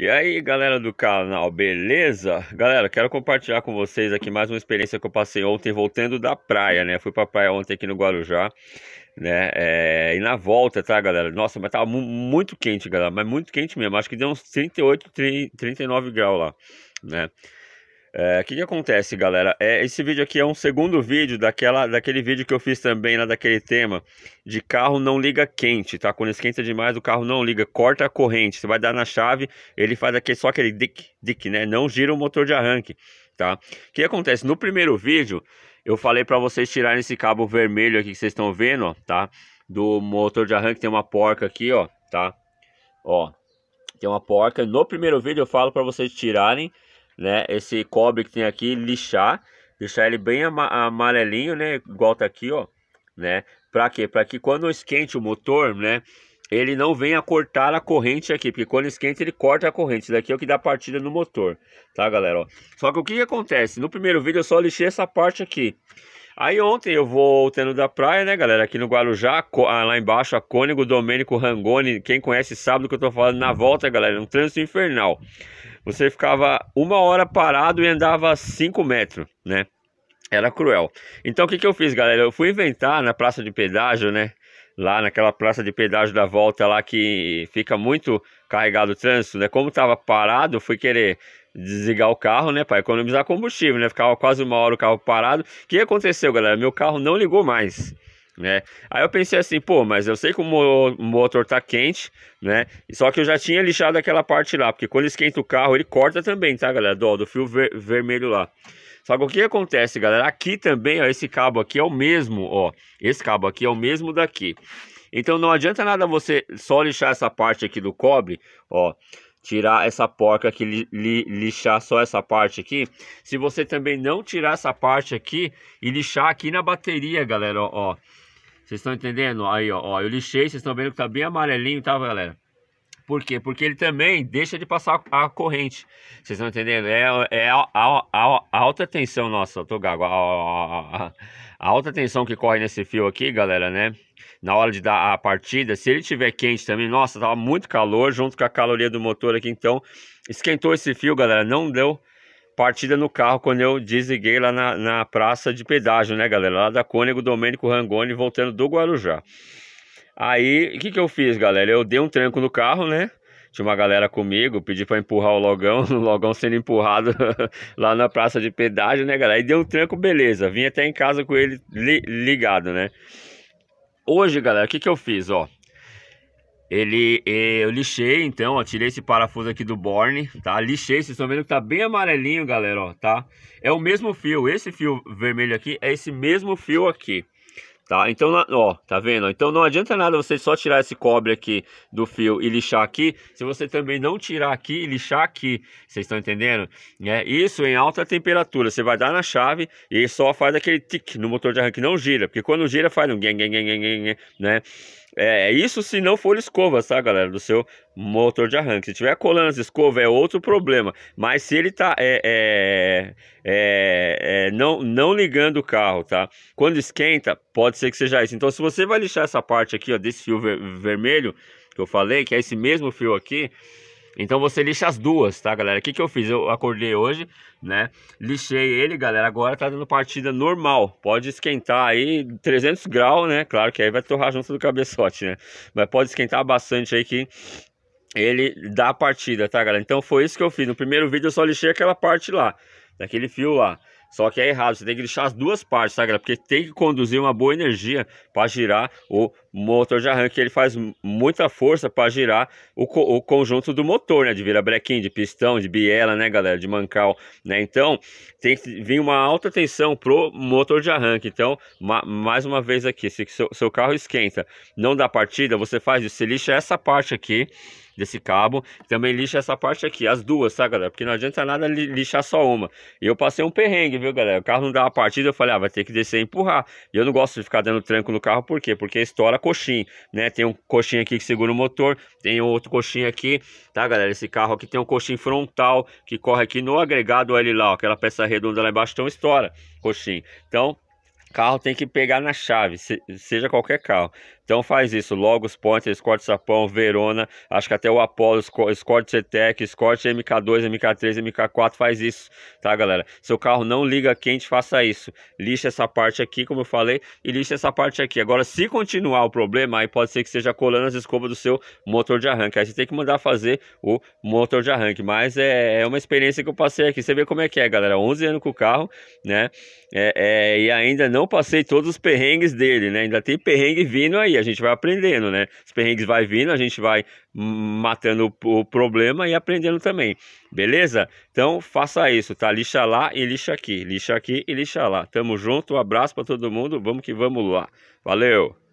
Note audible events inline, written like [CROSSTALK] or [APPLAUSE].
E aí galera do canal, beleza? Galera, quero compartilhar com vocês aqui mais uma experiência que eu passei ontem voltando da praia, né? Fui pra praia ontem aqui no Guarujá, né? É... E na volta, tá galera? Nossa, mas tava muito quente, galera, mas muito quente mesmo. Acho que deu uns 38, 39 graus lá, né? É, o é, que, que acontece, galera? É, esse vídeo aqui é um segundo vídeo daquela, daquele vídeo que eu fiz também, lá daquele tema de carro não liga quente, tá? Quando esquenta demais, o carro não liga, corta a corrente. Você vai dar na chave, ele faz aqui só aquele dick, dick, né? Não gira o motor de arranque, tá? O que acontece? No primeiro vídeo, eu falei para vocês tirarem esse cabo vermelho aqui que vocês estão vendo, ó, tá? Do motor de arranque tem uma porca aqui, ó, tá? Ó, tem uma porca. No primeiro vídeo eu falo para vocês tirarem né? Esse cobre que tem aqui, lixar, deixar ele bem amarelinho, né? Igual tá aqui, ó, né? Para quê? Para que quando esquente o motor, né? Ele não venha cortar a corrente aqui, porque quando esquenta ele corta a corrente. Isso daqui é o que dá partida no motor, tá, galera? Ó. Só que o que, que acontece? No primeiro vídeo eu só lixei essa parte aqui. Aí ontem eu voltando da praia, né, galera? Aqui no Guarujá, ah, lá embaixo, a Cônigo Domênico Rangoni. Quem conhece sabe do que eu tô falando na volta, galera. É um trânsito infernal você ficava uma hora parado e andava 5 metros, né? Era cruel. Então o que, que eu fiz, galera? Eu fui inventar na praça de pedágio, né? Lá naquela praça de pedágio da volta lá que fica muito carregado o trânsito, né? Como tava parado, fui querer desligar o carro, né, para economizar combustível, né? Ficava quase uma hora o carro parado. O que aconteceu, galera? Meu carro não ligou mais né? Aí eu pensei assim, pô, mas eu sei que o motor tá quente, né? Só que eu já tinha lixado aquela parte lá, porque quando esquenta o carro, ele corta também, tá, galera? Do, do fio ver, vermelho lá. Só que o que acontece, galera? Aqui também, ó, esse cabo aqui é o mesmo, ó. Esse cabo aqui é o mesmo daqui. Então não adianta nada você só lixar essa parte aqui do cobre, ó tirar essa porca aqui, li, li, lixar só essa parte aqui. Se você também não tirar essa parte aqui e lixar aqui na bateria, galera, ó, ó vocês estão entendendo? Aí, ó, ó eu lixei, vocês estão vendo que tá bem amarelinho, tá, galera? Por quê? Porque ele também deixa de passar a corrente. Vocês estão entendendo? É, é a, a, a, a alta tensão, nossa, tô gago. A, alta tensão que corre nesse fio aqui, galera, né? Na hora de dar a partida, se ele tiver quente também, nossa, tava muito calor junto com a caloria do motor aqui, então esquentou esse fio, galera, não deu partida no carro quando eu desliguei lá na, na praça de pedágio, né, galera? Lá da Cônego Domênico Rangoni, voltando do Guarujá. Aí, o que, que eu fiz, galera? Eu dei um tranco no carro, né? Tinha uma galera comigo, pedi para empurrar o logão, [LAUGHS] o logão sendo empurrado [LAUGHS] lá na praça de pedágio, né, galera? E deu um tranco, beleza. Vim até em casa com ele li ligado, né? Hoje, galera, o que, que eu fiz, ó? Ele, eu lixei, então, ó, tirei esse parafuso aqui do Borne, tá? Lixei, vocês estão vendo que tá bem amarelinho, galera, ó, tá? É o mesmo fio, esse fio vermelho aqui é esse mesmo fio aqui, tá? Então, ó, tá vendo? Então não adianta nada você só tirar esse cobre aqui do fio e lixar aqui, se você também não tirar aqui e lixar aqui, vocês estão entendendo? É, isso em alta temperatura, você vai dar na chave e só faz aquele tic no motor de arranque, não gira, porque quando gira faz um gang, gang, gang, gang, né? É, é, isso se não for escova, tá, galera? Do seu motor de arranque. Se tiver colando as escovas, é outro problema. Mas se ele tá é, é, é, é, não, não ligando o carro, tá? Quando esquenta, pode ser que seja isso. Então, se você vai lixar essa parte aqui, ó, desse fio ver vermelho que eu falei, que é esse mesmo fio aqui, então você lixa as duas, tá, galera? O que, que eu fiz? Eu acordei hoje, né? Lixei ele, galera. Agora tá dando partida normal. Pode esquentar aí 300 graus, né? Claro que aí vai torrar junto do cabeçote, né? Mas pode esquentar bastante aí que ele dá a partida, tá, galera? Então foi isso que eu fiz. No primeiro vídeo eu só lixei aquela parte lá, daquele fio lá. Só que é errado, você tem que lixar as duas partes, tá, galera? Porque tem que conduzir uma boa energia para girar o motor de arranque ele faz muita força para girar o, co o, conjunto do motor, né? De virabrequim, de pistão, de biela, né, galera? De mancal, né? Então, tem que vir uma alta tensão pro motor de arranque. Então, ma mais uma vez aqui, se seu, seu, carro esquenta, não dá partida, você faz isso, você lixa essa parte aqui desse cabo, também lixa essa parte aqui, as duas, tá, galera? Porque não adianta nada li lixar só uma. E eu passei um perrengue, viu, galera? O carro não dá a partida, eu falei, ah, vai ter que descer e empurrar. E eu não gosto de ficar dando tranco no carro, por quê? Porque estoura da coxinha, né? Tem um coxinha aqui que segura o motor, tem outro coxinha aqui, tá, galera? Esse carro aqui tem um coxinha frontal que corre aqui no agregado, olha lá, ó, aquela peça redonda lá embaixo, então estoura coxinha. Então, carro tem que pegar na chave, seja qualquer carro. Então faz isso, Logos, Ponte, Escort Sapão, Verona, acho que até o Apollo, Escort CETEC, Escort MK2, MK3, MK4, faz isso, tá galera? Seu carro não liga quente, faça isso. Lixa essa parte aqui, como eu falei, e lixa essa parte aqui. Agora, se continuar o problema, aí pode ser que seja colando as escovas do seu motor de arranque. Aí você tem que mandar fazer o motor de arranque, mas é, é uma experiência que eu passei aqui. Você vê como é que é, galera, 11 anos com o carro, né? É, é, e ainda não passei todos os perrengues dele, né? Ainda tem perrengue vindo aí, a gente vai aprendendo, né? Os perrengues vai vindo, a gente vai matando o problema e aprendendo também, beleza? Então faça isso, tá? Lixa lá e lixa aqui, lixa aqui e lixa lá. Tamo junto, um abraço para todo mundo, vamos que vamos lá. Valeu!